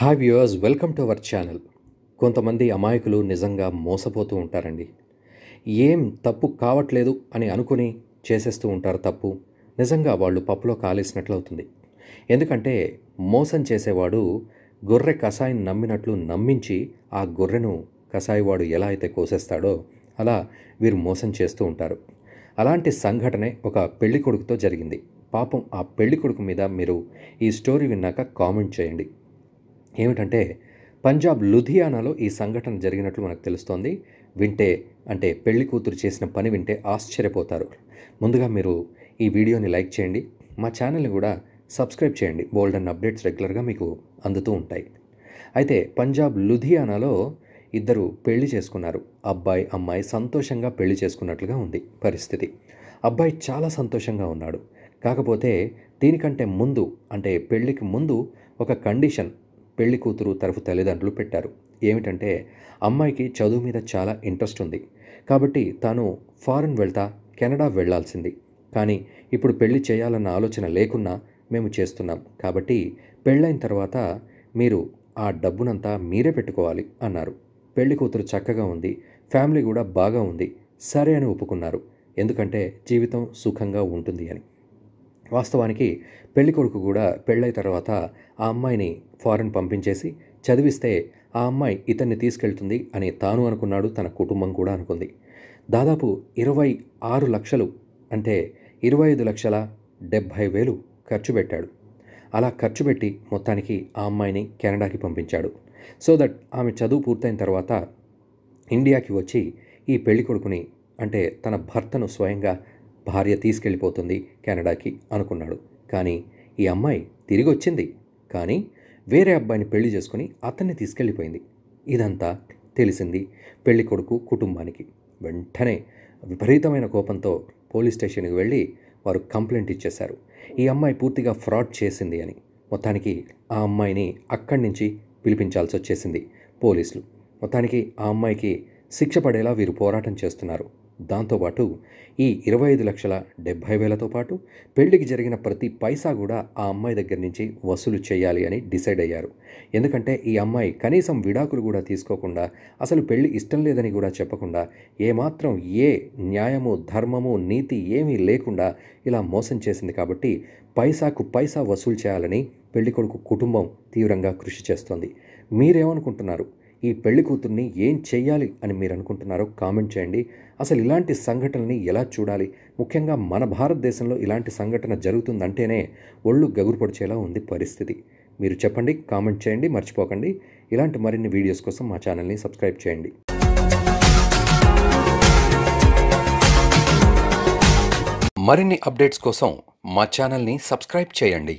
hi viewers welcome to our channel కొంతమంది అమాయకులు నిజంగా మోసపోతూ ఉంటారండి ఏం తప్పు కావట్లేదు అని అనుకుని చేసేస్తూ ఉంటారు తప్పు నిజంగా వాళ్ళు పప్పులో కాలేసినట్లు అవుతుంది ఎందుకంటే మోసం చేసేవాడు గొర్రె కషాయం నమ్మినట్లు నమ్మించి ఆ గొర్రెను కషాయివాడు ఎలా అయితే కోసేస్తాడో అలా వీరు మోసం చేస్తూ ఉంటారు అలాంటి సంఘటనే ఒక పెళ్లి కొడుకుతో జరిగింది పాపం ఆ పెళ్లి కొడుకు మీద మీరు ఈ స్టోరీ విన్నాక కామెంట్ చేయండి ఏమిటంటే పంజాబ్ లుధియానాలో ఈ సంఘటన జరిగినట్లు మనకు తెలుస్తోంది వింటే అంటే పెళ్లి కూతురు చేసిన పని వింటే ఆశ్చర్యపోతారు ముందుగా మీరు ఈ వీడియోని లైక్ చేయండి మా ఛానల్ని కూడా సబ్స్క్రైబ్ చేయండి బోల్డ్ అండ్ అప్డేట్స్ రెగ్యులర్గా మీకు అందుతూ ఉంటాయి అయితే పంజాబ్ లుధియానాలో ఇద్దరు పెళ్లి చేసుకున్నారు అబ్బాయి అమ్మాయి సంతోషంగా పెళ్లి చేసుకున్నట్లుగా ఉంది పరిస్థితి అబ్బాయి చాలా సంతోషంగా ఉన్నాడు కాకపోతే దీనికంటే ముందు అంటే పెళ్ళికి ముందు ఒక కండిషన్ పెళ్లి కూతురు తరఫు తల్లిదండ్రులు పెట్టారు ఏమిటంటే అమ్మాయికి చదువు మీద చాలా ఇంట్రెస్ట్ ఉంది కాబట్టి తాను ఫారెన్ వెళ్తా కెనడా వెళ్లాల్సింది కానీ ఇప్పుడు పెళ్లి చేయాలన్న ఆలోచన లేకున్నా మేము చేస్తున్నాం కాబట్టి పెళ్ళైన తర్వాత మీరు ఆ డబ్బునంతా మీరే పెట్టుకోవాలి అన్నారు పెళ్లి కూతురు చక్కగా ఉంది ఫ్యామిలీ కూడా బాగా ఉంది సరే అని ఒప్పుకున్నారు ఎందుకంటే జీవితం సుఖంగా ఉంటుంది అని వాస్తవానికి పెళ్లి కొడుకు కూడా పెళ్ళై తర్వాత ఆ అమ్మాయిని ఫారెన్ పంపించేసి చదివిస్తే ఆ అమ్మాయి ఇతన్ని తీసుకెళ్తుంది అని తాను అనుకున్నాడు తన కుటుంబం కూడా అనుకుంది దాదాపు ఇరవై ఆరు లక్షలు అంటే ఇరవై ఐదు లక్షల డెబ్భై వేలు ఖర్చు పెట్టాడు అలా ఖర్చు పెట్టి మొత్తానికి ఆ అమ్మాయిని కెనడాకి పంపించాడు సో దట్ ఆమె చదువు పూర్తయిన తర్వాత ఇండియాకి వచ్చి ఈ పెళ్లి కొడుకుని అంటే తన భర్తను స్వయంగా భార్య తీసుకెళ్ళిపోతుంది కెనడాకి అనుకున్నాడు కానీ ఈ అమ్మాయి తిరిగి వచ్చింది కానీ వేరే అబ్బాయిని పెళ్లి చేసుకుని అతన్ని తీసుకెళ్ళిపోయింది ఇదంతా తెలిసింది పెళ్లి కొడుకు కుటుంబానికి వెంటనే విపరీతమైన కోపంతో పోలీస్ స్టేషన్కి వెళ్ళి వారు కంప్లైంట్ ఇచ్చేశారు ఈ అమ్మాయి పూర్తిగా ఫ్రాడ్ చేసింది అని మొత్తానికి ఆ అమ్మాయిని అక్కడి నుంచి పిలిపించాల్సి వచ్చేసింది పోలీసులు మొత్తానికి ఆ అమ్మాయికి శిక్ష పడేలా వీరు పోరాటం చేస్తున్నారు దాంతోపాటు ఈ ఇరవై ఐదు లక్షల డెబ్భై వేలతో పాటు పెళ్లికి జరిగిన ప్రతి పైసా కూడా ఆ అమ్మాయి దగ్గర నుంచి వసూలు చేయాలి అని డిసైడ్ అయ్యారు ఎందుకంటే ఈ అమ్మాయి కనీసం విడాకులు కూడా తీసుకోకుండా అసలు పెళ్లి ఇష్టం లేదని కూడా చెప్పకుండా ఏమాత్రం ఏ న్యాయము ధర్మము నీతి ఏమీ లేకుండా ఇలా మోసం చేసింది కాబట్టి పైసాకు పైసా వసూలు చేయాలని పెళ్లి కొడుకు కుటుంబం తీవ్రంగా కృషి చేస్తోంది మీరేమనుకుంటున్నారు ఈ పెళ్లి కూతుర్ని ఏం చేయాలి అని మీరు అనుకుంటున్నారో కామెంట్ చేయండి అసలు ఇలాంటి సంఘటనని ఎలా చూడాలి ముఖ్యంగా మన భారతదేశంలో ఇలాంటి సంఘటన జరుగుతుందంటేనే ఒళ్ళు గగురుపడిచేలా ఉంది పరిస్థితి మీరు చెప్పండి కామెంట్ చేయండి మర్చిపోకండి ఇలాంటి మరిన్ని వీడియోస్ కోసం మా ఛానల్ని సబ్స్క్రైబ్ చేయండి మరిన్ని అప్డేట్స్ కోసం మా ఛానల్ని సబ్స్క్రైబ్ చేయండి